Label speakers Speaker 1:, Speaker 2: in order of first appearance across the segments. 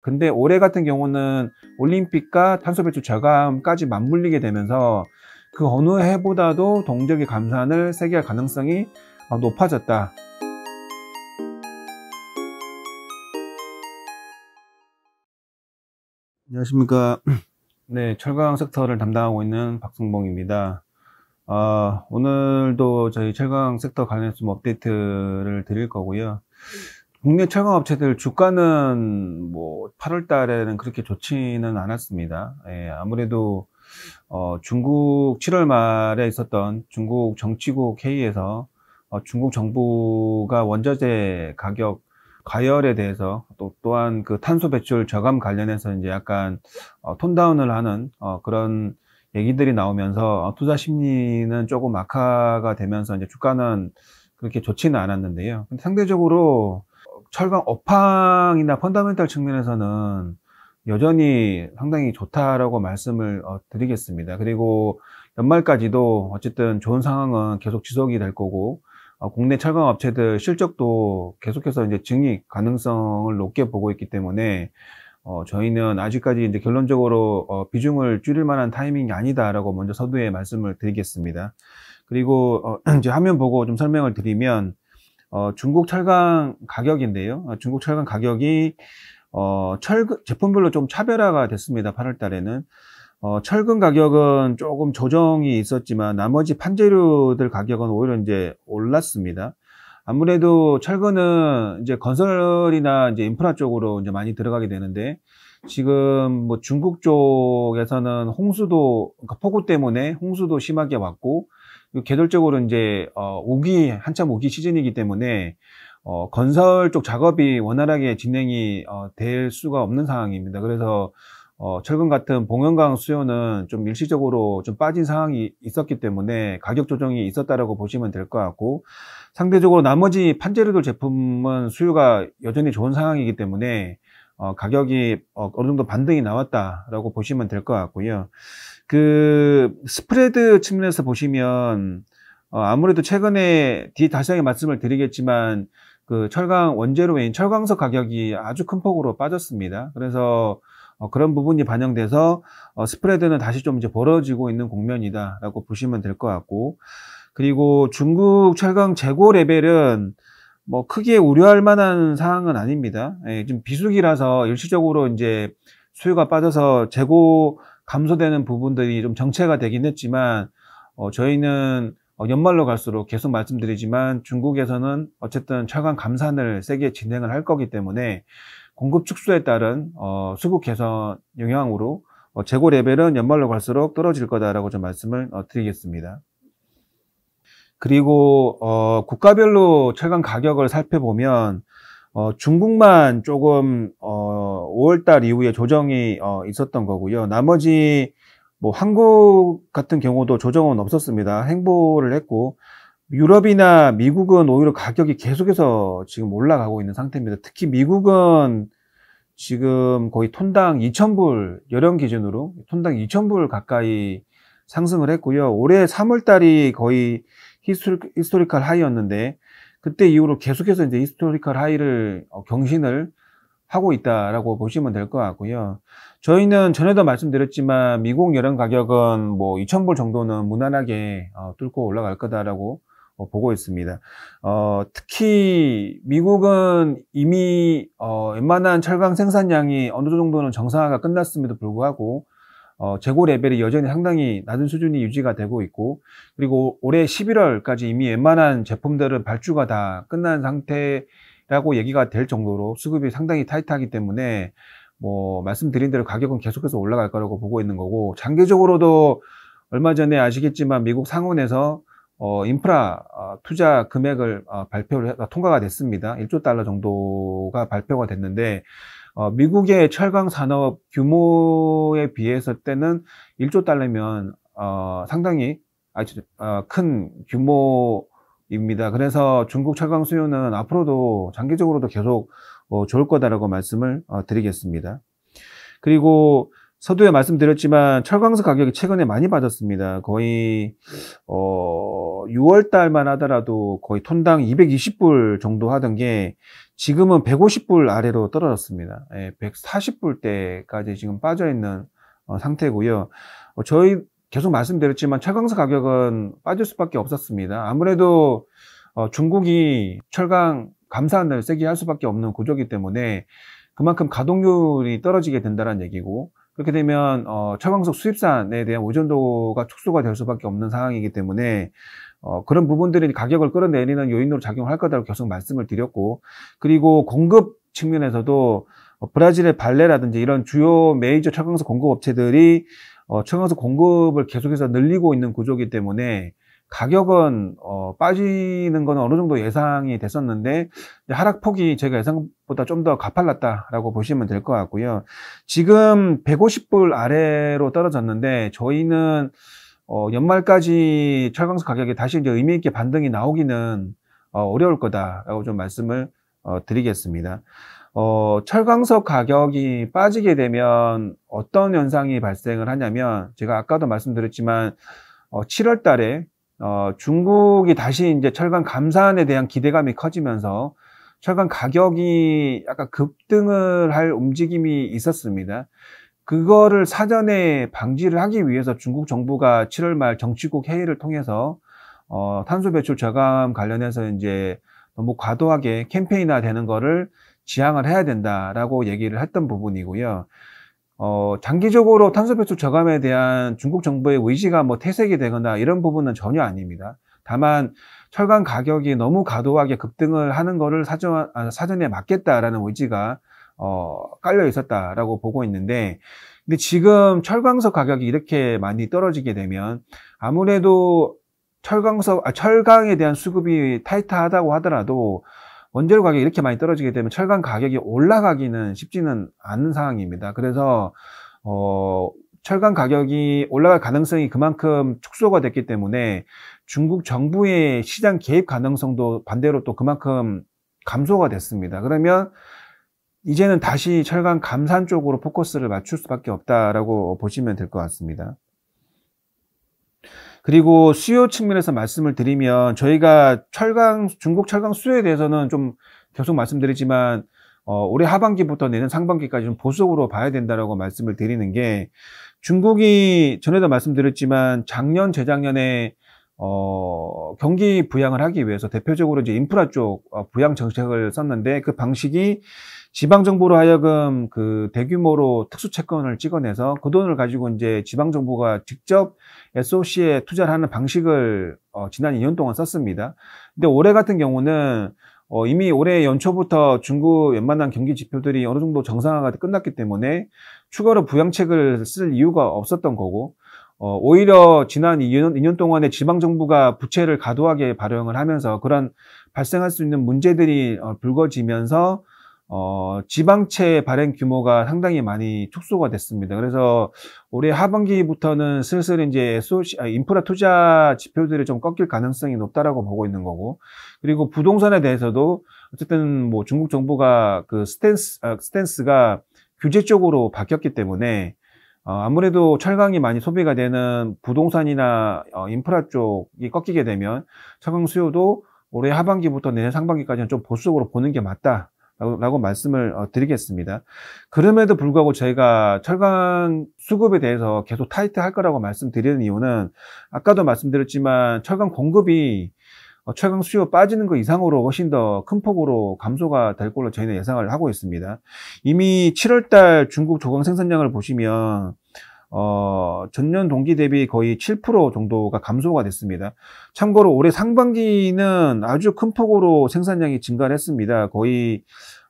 Speaker 1: 근데 올해 같은 경우는 올림픽과 탄소 배출 저감까지 맞물리게 되면서 그 어느 해보다도 동적의 감산을 세계할 가능성이 어, 높아졌다. 안녕하십니까. 네, 철강 섹터를 담당하고 있는 박승봉입니다. 어, 오늘도 저희 철강 섹터 관련해서 업데이트를 드릴 거고요. 국내 철강 업체들 주가는 뭐 8월 달에는 그렇게 좋지는 않았습니다. 예, 아무래도 어, 중국 7월 말에 있었던 중국 정치국 회의에서 어, 중국 정부가 원자재 가격 가열에 대해서 또 또한 그 탄소 배출 저감 관련해서 이제 약간 어, 톤다운을 하는 어, 그런 얘기들이 나오면서 어, 투자 심리는 조금 악화가 되면서 이제 주가는 그렇게 좋지는 않았는데요. 상대적으로 철강 업황이나 펀더멘탈 측면에서는 여전히 상당히 좋다라고 말씀을 어, 드리겠습니다. 그리고 연말까지도 어쨌든 좋은 상황은 계속 지속이 될 거고 어, 국내 철강 업체들 실적도 계속해서 이제 증익 가능성을 높게 보고 있기 때문에 어, 저희는 아직까지 이제 결론적으로 어, 비중을 줄일 만한 타이밍이 아니다라고 먼저 서두에 말씀을 드리겠습니다. 그리고 어, 이제 화면 보고 좀 설명을 드리면 어, 중국 철강 가격인데요. 어, 중국 철강 가격이 어, 철 제품별로 좀 차별화가 됐습니다. 8월 달에는 어, 철근 가격은 조금 조정이 있었지만 나머지 판재료들 가격은 오히려 이제 올랐습니다. 아무래도 철근은 이제 건설이나 이제 인프라 쪽으로 이제 많이 들어가게 되는데 지금 뭐 중국 쪽에서는 홍수도 그러니까 폭우 때문에 홍수도 심하게 왔고 그 계절적으로 이제 어, 오기 한참 오기 시즌이기 때문에 어, 건설 쪽 작업이 원활하게 진행이 어, 될 수가 없는 상황입니다. 그래서 어, 최근 같은 봉연강 수요는 좀 일시적으로 좀 빠진 상황이 있었기 때문에 가격 조정이 있었다라고 보시면 될 것 같고 상대적으로 나머지 판재료들 제품은 수요가 여전히 좋은 상황이기 때문에 어, 가격이 어, 어느 정도 반등이 나왔다라고 보시면 될 것 같고요. 그 스프레드 측면에서 보시면 어, 아무래도 최근에 뒤 다시 한 번 말씀을 드리겠지만 그 철강 원재료인 철강석 가격이 아주 큰 폭으로 빠졌습니다. 그래서 어, 그런 부분이 반영돼서 어, 스프레드는 다시 좀 이제 벌어지고 있는 국면이다라고 보시면 될 것 같고 그리고 중국 철강 재고 레벨은 뭐 크게 우려할 만한 사항은 아닙니다. 예, 지금 비수기라서 일시적으로 이제 수요가 빠져서 재고 감소되는 부분들이 좀 정체가 되긴 했지만 어, 저희는 어, 연말로 갈수록 계속 말씀드리지만 중국에서는 어쨌든 철강 감산을 세게 진행을 할 거기 때문에 공급 축소에 따른 어, 수급 개선 영향으로 어, 재고 레벨은 연말로 갈수록 떨어질 거다라고 좀 말씀을 어, 드리겠습니다. 그리고 어, 국가별로 철강 가격을 살펴보면 어, 중국만 조금 어, 5월달 이후에 조정이 어, 있었던 거고요. 나머지 뭐 한국 같은 경우도 조정은 없었습니다. 행보를 했고 유럽이나 미국은 오히려 가격이 계속해서 지금 올라가고 있는 상태입니다. 특히 미국은 지금 거의 톤당 2,000불, 여름 기준으로 톤당 2,000불 가까이 상승을 했고요. 올해 3월 달이 거의 히스토리, 히스토리컬 하이였는데 그때 이후로 계속해서 이제 히스토리컬 하이를 어, 경신을 하고 있다라고 보시면 될 것 같고요. 저희는 전에도 말씀드렸지만 미국 여름 가격은 뭐 2,000불 정도는 무난하게 어, 뚫고 올라갈 거다라고 어, 보고 있습니다. 어, 특히 미국은 이미 어, 웬만한 철강 생산량이 어느 정도는 정상화가 끝났음에도 불구하고 어, 재고 레벨이 여전히 상당히 낮은 수준이 유지가 되고 있고 그리고 올해 11월까지 이미 웬만한 제품들은 발주가 다 끝난 상태라고 얘기가 될 정도로 수급이 상당히 타이트하기 때문에 뭐 말씀드린 대로 가격은 계속해서 올라갈 거라고 보고 있는 거고 장기적으로도 얼마 전에 아시겠지만 미국 상원에서 어, 인프라 어, 투자 금액을 어, 발표를 통과가 됐습니다. 1조 달러 정도가 발표가 됐는데 어, 미국의 철강 산업 규모에 비해서 때는 1조 달러면 어, 상당히 아주 어, 큰 규모입니다. 그래서 중국 철강 수요는 앞으로도 장기적으로도 계속 어, 좋을 거다라고 말씀을 어, 드리겠습니다. 그리고 서두에 말씀드렸지만 철강석 가격이 최근에 많이 빠졌습니다. 거의 어 6월 달만 하더라도 거의 톤당 220불 정도 하던 게 지금은 150불 아래로 떨어졌습니다. 예, 140불대까지 지금 빠져 있는 어, 상태고요. 어, 저희 계속 말씀드렸지만 철강석 가격은 빠질 수밖에 없었습니다. 아무래도 어, 중국이 철강 감산을 세게 할 수밖에 없는 구조기 때문에 그만큼 가동률이 떨어지게 된다는 얘기고 그렇게 되면 어, 철광석 수입산에 대한 오존도가 축소가 될 수밖에 없는 상황이기 때문에 어, 그런 부분들이 가격을 끌어내리는 요인으로 작용할 거다라고 계속 말씀을 드렸고 그리고 공급 측면에서도 어, 브라질의 발레라든지 이런 주요 메이저 철광석 공급 업체들이 어, 철광석 공급을 계속해서 늘리고 있는 구조이기 때문에 가격은 어, 빠지는 건 어느 정도 예상이 됐었는데 하락폭이 제가 예상보다 좀 더 가팔랐다라고 보시면 될 것 같고요. 지금 150불 아래로 떨어졌는데 저희는 어, 연말까지 철강석 가격이 다시 이제 의미 있게 반등이 나오기는 어, 려울 거다라고 좀 말씀을 어, 드리겠습니다. 어, 철광석 가격이 빠지게 되면 어떤 현상이 발생을 하냐면 제가 아까도 말씀드렸지만 어, 7월 달에 어, 중국이 다시 이제 철강 감산에 대한 기대감이 커지면서 철강 가격이 약간 급등을 할 움직임이 있었습니다. 그거를 사전에 방지를 하기 위해서 중국 정부가 7월 말 정치국 회의를 통해서 어, 탄소 배출 저감 관련해서 이제 너무 과도하게 캠페인화 되는 거를 지양을 해야 된다라고 얘기를 했던 부분이고요. 어, 단기적으로 탄소 배출 저감에 대한 중국 정부의 의지가 뭐 퇴색이 되거나 이런 부분은 전혀 아닙니다. 다만 철강 가격이 너무 과도하게 급등을 하는 것을 사전, 아, 에 막겠다라는 의지가 어, 깔려 있었다라고 보고 있는데, 근데 지금 철강석 가격이 이렇게 많이 떨어지게 되면 아무래도 철강석, 아, 철강에 대한 수급이 타이트하다고 하더라도 원재료 가격이 이렇게 많이 떨어지게 되면 철강 가격이 올라가기는 쉽지는 않은 상황입니다. 그래서 어, 철강 가격이 올라갈 가능성이 그만큼 축소가 됐기 때문에 중국 정부의 시장 개입 가능성도 반대로 또 그만큼 감소가 됐습니다. 그러면 이제는 다시 철강 감산 쪽으로 포커스를 맞출 수밖에 없다라고 보시면 될 것 같습니다. 그리고 수요 측면에서 말씀을 드리면 저희가 철강 중국 철강 수요에 대해서는 좀 계속 말씀드리지만 어, 올해 하반기부터 내년 상반기까지 좀 보수적으로 봐야 된다라고 말씀을 드리는 게 중국이 전에도 말씀드렸지만 작년 재작년에 어, 경기 부양을 하기 위해서 대표적으로 이제 인프라 쪽 어, 부양 정책을 썼는데 그 방식이 지방정부로 하여금 그 대규모로 특수채권을 찍어내서 그 돈을 가지고 이제 지방정부가 직접 SOC에 투자를 하는 방식을 어, 지난 2년 동안 썼습니다. 근데 올해 같은 경우는 어, 이미 올해 연초부터 중국 웬만한 경기 지표들이 어느 정도 정상화가 끝났기 때문에 추가로 부양책을 쓸 이유가 없었던 거고, 어, 오히려 지난 2년, 2년 동안에 지방정부가 부채를 과도하게 발행을 하면서 그런 발생할 수 있는 문제들이 어, 불거지면서 어, 지방채 발행 규모가 상당히 많이 축소가 됐습니다. 그래서 올해 하반기부터는 슬슬 이제 소시, 아, 인프라 투자 지표들이 좀 꺾일 가능성이 높다라고 보고 있는 거고, 그리고 부동산에 대해서도 어쨌든 뭐 중국 정부가 그 스탠스, 아, 스탠스가 규제 쪽으로 바뀌었기 때문에 어, 아무래도 철강이 많이 소비가 되는 부동산이나 어, 인프라 쪽이 꺾이게 되면 철강 수요도 올해 하반기부터 내년 상반기까지는 좀 보수적으로 보는 게 맞다. 라고 말씀을 어, 드리겠습니다. 그럼에도 불구하고 저희가 철강 수급에 대해서 계속 타이트할 거라고 말씀드리는 이유는 아까도 말씀드렸지만 철강 공급이 어, 철강 수요 빠지는 것 이상으로 훨씬 더 큰 폭으로 감소가 될 걸로 저희는 예상을 하고 있습니다. 이미 7월달 중국 조강 생산량을 보시면 어, 전년 동기 대비 거의 7% 정도가 감소가 됐습니다. 참고로 올해 상반기는 아주 큰 폭으로 생산량이 증가를 했습니다. 거의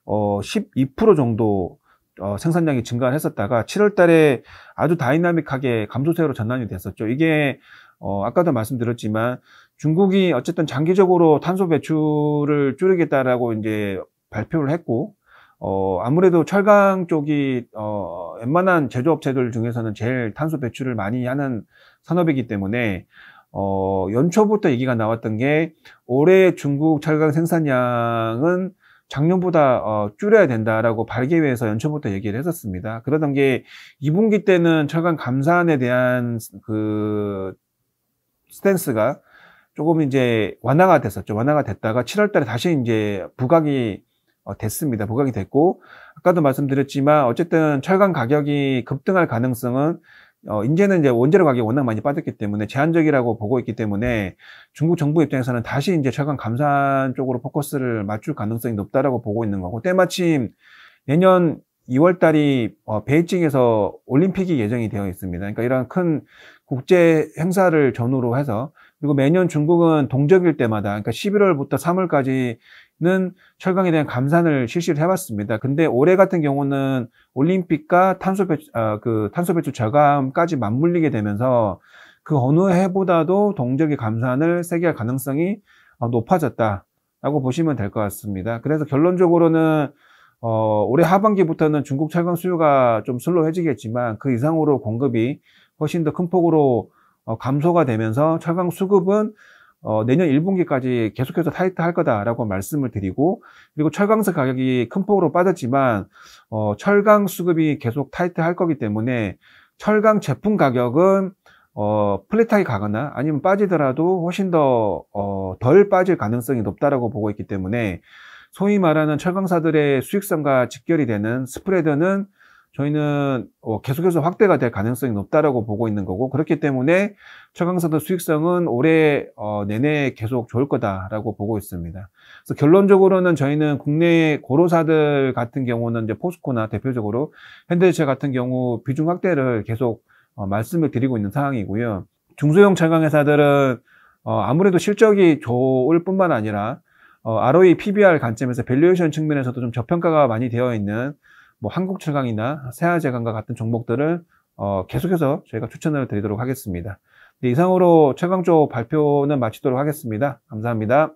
Speaker 1: 어, 12% 정도 어, 생산량이 증가를 했었다가 7월 달에 아주 다이나믹하게 감소세로 전환이 됐었죠. 이게 어, 아까도 말씀드렸지만 중국이 어쨌든 장기적으로 탄소 배출을 줄이겠다라고 이제 발표를 했고 어, 아무래도 철강 쪽이, 어, 웬만한 제조업체들 중에서는 제일 탄소 배출을 많이 하는 산업이기 때문에, 어, 연초부터 얘기가 나왔던 게 올해 중국 철강 생산량은 작년보다 어, 줄여야 된다라고 발기회에서 연초부터 얘기를 했었습니다. 그러던 게 2분기 때는 철강 감산에 대한 그 스탠스가 조금 이제 완화가 됐었죠. 완화가 됐다가 7월 달에 다시 이제 부각이 어, 됐습니다. 보강이 됐고 아까도 말씀드렸지만 어쨌든 철강 가격이 급등할 가능성은 어, 이제는 이제 원재료 가격이 워낙 많이 빠졌기 때문에 제한적이라고 보고 있기 때문에 중국 정부 입장에서는 다시 이제 철강 감산 쪽으로 포커스를 맞출 가능성이 높다라고 보고 있는 거고 때마침 내년 2월 달이 어, 베이징에서 올림픽이 예정이 되어 있습니다. 그러니까 이런 큰 국제 행사를 전후로 해서 그리고 매년 중국은 동적일 때마다 그러니까 11월부터 3월까지 는 철강에 대한 감산을 실시를 해봤습니다. 근데 올해 같은 경우는 올림픽과 탄소 배출, 아, 그 탄소 배출 저감까지 맞물리게 되면서 그 어느 해보다도 동적기 감산을 세게할 가능성이 어, 높아졌다라고 보시면 될 것 같습니다. 그래서 결론적으로는 어, 올해 하반기부터는 중국 철강 수요가 좀 슬로해지겠지만 그 이상으로 공급이 훨씬 더 큰 폭으로 어, 감소가 되면서 철강 수급은 어, 내년 1분기까지 계속해서 타이트할 거다라고 말씀을 드리고 그리고 철강석 가격이 큰 폭으로 빠졌지만 어, 철강 수급이 계속 타이트할 거기 때문에 철강 제품 가격은 어, 플랫하게 가거나 아니면 빠지더라도 훨씬 더덜 어, 빠질 가능성이 높다라고 보고 있기 때문에 소위 말하는 철강사들의 수익성과 직결이 되는 스프레드는 저희는 어, 계속해서 확대가 될 가능성이 높다라고 보고 있는 거고 그렇기 때문에 처강산도 수익성은 올해 어, 내내 계속 좋을 거다라고 보고 있습니다. 그래서 결론적으로는 저희는 국내 고로사들 같은 경우는 이제 포스코나 대표적으로 현대차 같은 경우 비중 확대를 계속 어, 말씀을 드리고 있는 상황이고요. 중소형 철강 회사들은 아무래도 실적이 좋을 뿐만 아니라 ROE, PBR 관점에서 밸류에이션 측면에서도 좀 저평가가 많이 되어 있는 뭐 한국철강이나 세아재강과 같은 종목들을 어, 계속해서 저희가 추천을 드리도록 하겠습니다. 네, 이상으로 최강조 발표는 마치도록 하겠습니다. 감사합니다.